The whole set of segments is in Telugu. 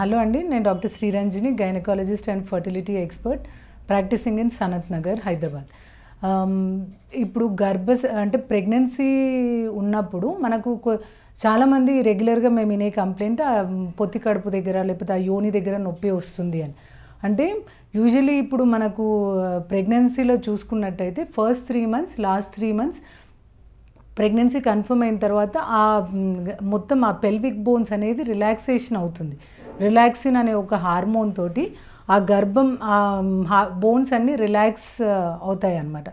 హలో అండి నేను doctor Sriranjini gynaecologist and fertility expert practising in Sanath Nagar Hyderabad ఇప్పుడు గర్భ అంటే ప్రెగ్నెన్సీ ఉన్నప్పుడు మనకు చాలామంది రెగ్యులర్గా మేము వినే కంప్లైంట్ పొత్తి కడుపు దగ్గర లేకపోతే ఆ యోని దగ్గర నొప్పి వస్తుంది అని అంటే యూజువలీ ఇప్పుడు మనకు ప్రెగ్నెన్సీలో చూసుకున్నట్టయితే first three months last three months pregnancy confirm అయిన తర్వాత ఆ మొత్తం ఆ పెల్విక్ బోన్స్ అనేది రిలాక్సేషన్ అవుతుంది రిలాక్సిన్ అనే ఒక హార్మోన్ తోటి ఆ గర్భం ఆ బోన్స్ అన్నీ రిలాక్స్ అవుతాయి అన్నమాట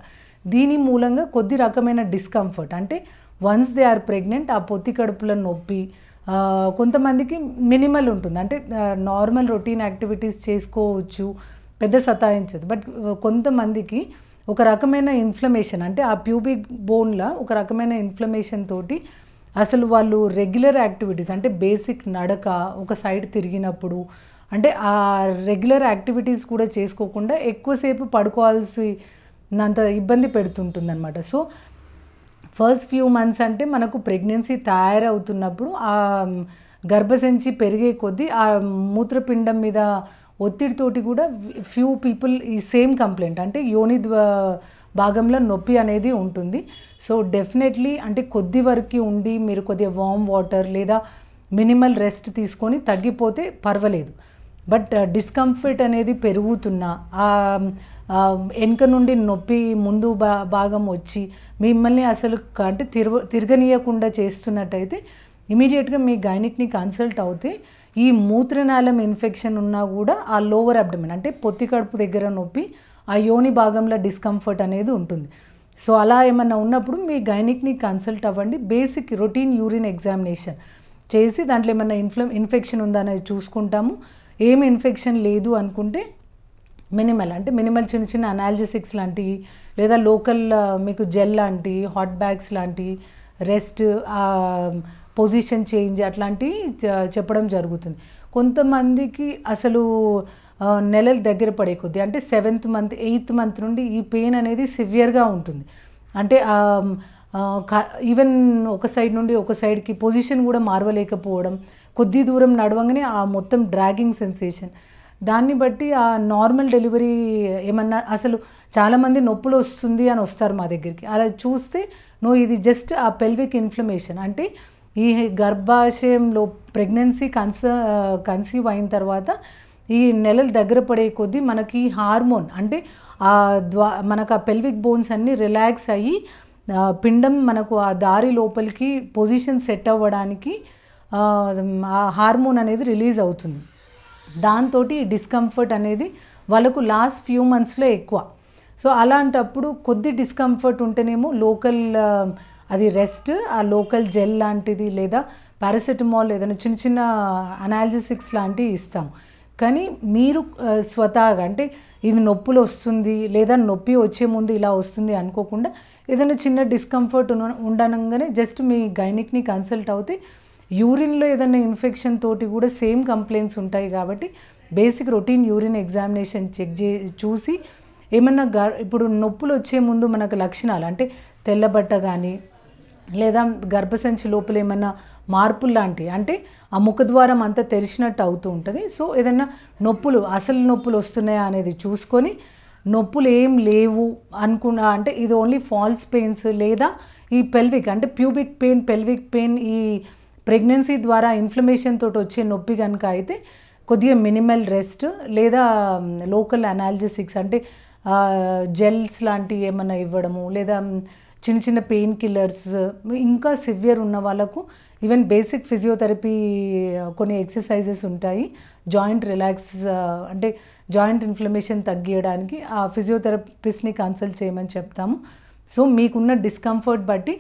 దీని మూలంగా కొద్ది రకమైన డిస్కంఫర్ట్ అంటే వన్స్ దే ఆర్ ప్రెగ్నెంట్ ఆ పొత్తి కడుపుల నొప్పి కొంతమందికి మినిమల్ ఉంటుంది అంటే నార్మల్ రొటీన్ యాక్టివిటీస్ చేసుకోవచ్చు పెద్ద సతాయించదు బట్ కొంతమందికి ఒక రకమైన ఇన్ఫ్లమేషన్ అంటే ఆ ప్యూబిక్ బోన్లో ఒక రకమైన ఇన్ఫ్లమేషన్ తోటి అసలు వాళ్ళు రెగ్యులర్ యాక్టివిటీస్ అంటే బేసిక్ నడక ఒక సైడ్ తిరిగినప్పుడు అంటే ఆ రెగ్యులర్ యాక్టివిటీస్ కూడా చేసుకోకుండా ఎక్కువసేపు పడుకోవాల్సి నంత ఇబ్బంది అనమాట సో ఫస్ట్ ఫ్యూ మంత్స్ అంటే మనకు ప్రెగ్నెన్సీ తయారవుతున్నప్పుడు ఆ గర్భసంచి పెరిగే కొద్దీ ఆ మూత్రపిండం మీద ఒత్తిడితోటి కూడా ఫ్యూ పీపుల్ ఈ సేమ్ కంప్లైంట్ అంటే యోని భాగంలో నొప్పి అనేది ఉంటుంది సో డెఫినెట్లీ అంటే కొద్ది వరకు ఉండి మీరు కొద్దిగా వామ్ వాటర్ లేదా మినిమల్ రెస్ట్ తీసుకొని తగ్గిపోతే పర్వాలేదు బట్ డిస్కంఫర్ట్ అనేది పెరుగుతున్నా వెనుక నుండి నొప్పి ముందు భా భాగం వచ్చి మిమ్మల్ని అసలు అంటే తిరగ తిరగనీయకుండా చేస్తున్నట్టయితే ఇమీడియట్గా మీ గైనిక్ని కన్సల్ట్ అవుతే ఈ మూత్రనాళం ఇన్ఫెక్షన్ ఉన్నా కూడా ఆ లోవర్ అబ్డమిన్ అంటే పొత్తి కడుపు దగ్గర నొప్పి ఆ యోని భాగంలో డిస్కంఫర్ట్ అనేది ఉంటుంది సో అలా ఏమన్నా ఉన్నప్పుడు మీ గైనిక్ని కన్సల్ట్ అవ్వండి బేసిక్ రొటీన్ యూరిన్ ఎగ్జామినేషన్ చేసి దాంట్లో ఏమన్నా ఇన్ఫ్ల ఇన్ఫెక్షన్ ఉందా అనేది చూసుకుంటాము ఏమి ఇన్ఫెక్షన్ లేదు అనుకుంటే మినిమల్ అంటే మినిమల్ చిన్న చిన్న అనాలజిసిక్స్ లాంటివి లేదా లోకల్ మీకు జెల్ లాంటి హాట్ బ్యాగ్స్ లాంటి రెస్ట్ పొజిషన్ చేంజ్ అట్లాంటివి చెప్పడం జరుగుతుంది కొంతమందికి అసలు నెలలు దగ్గర పడే కొద్ది అంటే సెవెంత్ మంత్ ఎయిత్ మంత్ నుండి ఈ పెయిన్ అనేది సివియర్గా ఉంటుంది అంటే ఈవెన్ ఒక సైడ్ నుండి ఒక సైడ్కి పొజిషన్ కూడా మార్వలేకపోవడం కొద్ది దూరం నడవంగానే ఆ మొత్తం డ్రాగింగ్ సెన్సేషన్ దాన్ని బట్టి ఆ నార్మల్ డెలివరీ ఏమన్నా అసలు చాలామంది నొప్పులు వస్తుంది అని వస్తారు మా దగ్గరికి అలా చూస్తే నో ఇది జస్ట్ ఆ పెల్విక్ ఇన్ఫ్లమేషన్ అంటే ఈ గర్భాశయంలో ప్రెగ్నెన్సీ కన్స కన్సీవ్ అయిన తర్వాత ఈ నెలలు దగ్గర పడే కొద్దీ మనకి హార్మోన్ అంటే ఆ ద్వా మనకు ఆ పెల్విక్ బోన్స్ అన్నీ రిలాక్స్ అయ్యి పిండం మనకు ఆ దారి లోపలికి పొజిషన్ సెట్ అవ్వడానికి ఆ హార్మోన్ అనేది రిలీజ్ అవుతుంది దాంతో డిస్కంఫర్ట్ అనేది వాళ్ళకు లాస్ట్ ఫ్యూ మంత్స్లో ఎక్కువ సో అలాంటప్పుడు కొద్ది డిస్కంఫర్ట్ ఉంటేనేమో లోకల్ అది రెస్ట్ ఆ లోకల్ జెల్ లాంటిది లేదా పారాసెటమాల్ ఏదైనా చిన్న చిన్న అనాలిసిక్స్ లాంటివి ఇస్తాం కానీ మీరు స్వతహాగా అంటే ఇది నొప్పులు వస్తుంది లేదా నొప్పి వచ్చే ముందు ఇలా వస్తుంది అనుకోకుండా ఏదైనా చిన్న డిస్కంఫర్ట్ ఉండనంగానే జస్ట్ మీ గైనిక్ని కన్సల్ట్ అవుతే యూరిన్లో ఏదైనా ఇన్ఫెక్షన్ తోటి కూడా సేమ్ కంప్లైంట్స్ ఉంటాయి కాబట్టి basic routine urine examination check చే చూసి ఏమన్నా ఇప్పుడు నొప్పులు వచ్చే ముందు మనకు లక్షణాలు అంటే తెల్లబట్ట కానీ లేదా గర్భసంచి లోపల ఏమైనా మార్పులు లాంటివి అంటే ఆ ముఖద్వారం అంతా తెరిచినట్టు అవుతూ ఉంటుంది సో ఏదైనా నొప్పులు అసలు నొప్పులు వస్తున్నాయా అనేది చూసుకొని నొప్పులు ఏం లేవు అనుకున్నా అంటే ఇది ఓన్లీ ఫాల్స్ పెయిన్స్ లేదా ఈ పెల్విక్ అంటే ప్యూబిక్ పెయిన్ పెల్విక్ పెయిన్ ఈ ప్రెగ్నెన్సీ ద్వారా ఇన్ఫ్లమేషన్ తోటి వచ్చే నొప్పి కనుక అయితే కొద్దిగా మినిమల్ రెస్ట్ లేదా లోకల్ అనాలజిసిక్స్ అంటే జెల్స్ లాంటివి ఏమైనా ఇవ్వడము లేదా చిన్న చిన్న పెయిన్ కిల్లర్స్ ఇంకా సివియర్ ఉన్న వాళ్ళకు ఈవెన్ బేసిక్ ఫిజియోథెరపీ కొన్ని ఎక్సర్సైజెస్ ఉంటాయి జాయింట్ రిలాక్స్ అంటే జాయింట్ ఇన్ఫ్లమేషన్ తగ్గియడానికి ఆ ఫిజియోథెరపిస్ట్ని కన్సల్ట్ చేయమని చెప్తాము సో మీకున్న డిస్కంఫర్ట్ బట్టి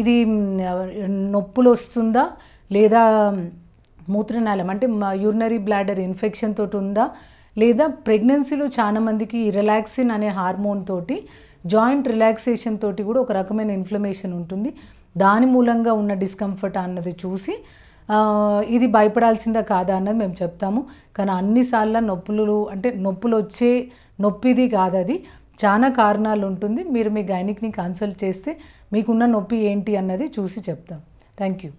ఇది నొప్పులు వస్తుందా లేదా మూత్రనాళం అంటే యూరినరీ బ్లాడర్ ఇన్ఫెక్షన్ తోటి ఉందా లేదా ప్రెగ్నెన్సీలో చాలామందికి రిలాక్సిన్ అనే హార్మోన్ తోటి జాయింట్ రిలాక్సేషన్ తోటి కూడా ఒక రకమైన ఇన్ఫ్లమేషన్ ఉంటుంది దాని మూలంగా ఉన్న డిస్కంఫర్ట్ అన్నది చూసి ఇది భయపడాల్సిందా కాదా అన్నది మేము చెప్తాము కానీ అన్నిసార్లు నొప్పులు అంటే నొప్పులు వచ్చే నొప్పిది కాదు అది చాలా కారణాలు ఉంటుంది మీరు మీ గైనిక్ని కన్సల్ట్ చేస్తే మీకున్న నొప్పి ఏంటి అన్నది చూసి చెప్తాం థ్యాంక్ యూ